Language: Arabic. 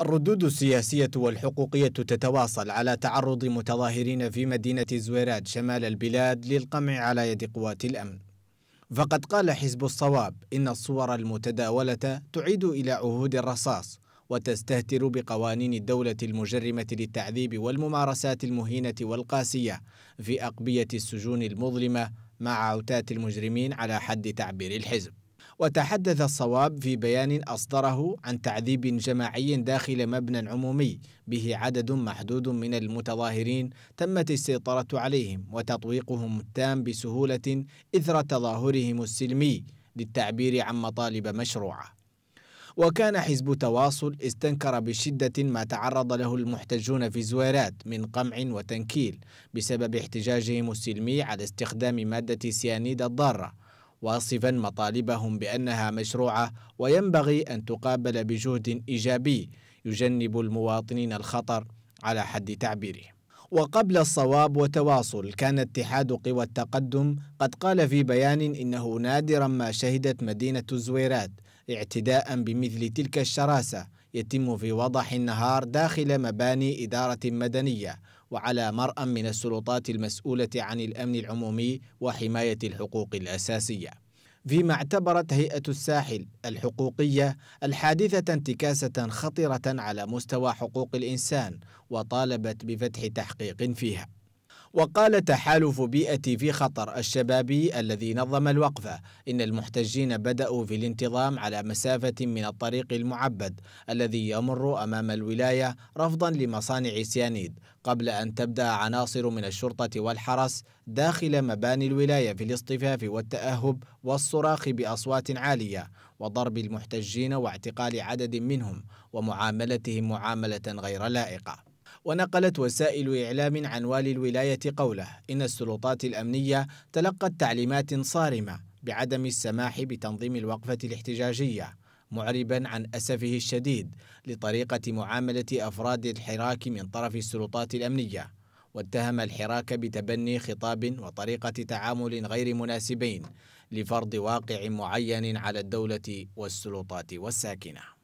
الردود السياسية والحقوقية تتواصل على تعرض متظاهرين في مدينة زويراد شمال البلاد للقمع على يد قوات الأمن فقد قال حزب الصواب إن الصور المتداولة تعيد إلى عهود الرصاص وتستهتر بقوانين الدولة المجرمة للتعذيب والممارسات المهينة والقاسية في أقبية السجون المظلمة مع عوتات المجرمين على حد تعبير الحزب وتحدث الصواب في بيان أصدره عن تعذيب جماعي داخل مبنى عمومي به عدد محدود من المتظاهرين تمت السيطرة عليهم وتطويقهم التام بسهولة إثر تظاهرهم السلمي للتعبير عن مطالب مشروعه وكان حزب تواصل استنكر بشدة ما تعرض له المحتجون في زويرات من قمع وتنكيل بسبب احتجاجهم السلمي على استخدام مادة سيانيد الضارة واصفا مطالبهم بأنها مشروعة وينبغي أن تقابل بجهد إيجابي يجنب المواطنين الخطر على حد تعبيره وقبل الصواب وتواصل كان اتحاد قوى التقدم قد قال في بيان إنه نادرا ما شهدت مدينة الزويرات اعتداء بمثل تلك الشراسة يتم في وضح النهار داخل مباني إدارة مدنية وعلى مرأى من السلطات المسؤولة عن الأمن العمومي وحماية الحقوق الأساسية فيما اعتبرت هيئة الساحل الحقوقية الحادثة انتكاسة خطرة على مستوى حقوق الإنسان وطالبت بفتح تحقيق فيها وقال تحالف بيئتي في خطر الشبابي الذي نظم الوقفة إن المحتجين بدأوا في الانتظام على مسافة من الطريق المعبد الذي يمر أمام الولاية رفضا لمصانع سيانيد قبل أن تبدأ عناصر من الشرطة والحرس داخل مباني الولاية في الاصطفاف والتأهب والصراخ بأصوات عالية وضرب المحتجين واعتقال عدد منهم ومعاملتهم معاملة غير لائقة ونقلت وسائل إعلام عن والي الولاية قوله إن السلطات الأمنية تلقت تعليمات صارمة بعدم السماح بتنظيم الوقفة الاحتجاجية معربا عن أسفه الشديد لطريقة معاملة أفراد الحراك من طرف السلطات الأمنية واتهم الحراك بتبني خطاب وطريقة تعامل غير مناسبين لفرض واقع معين على الدولة والسلطات والساكنة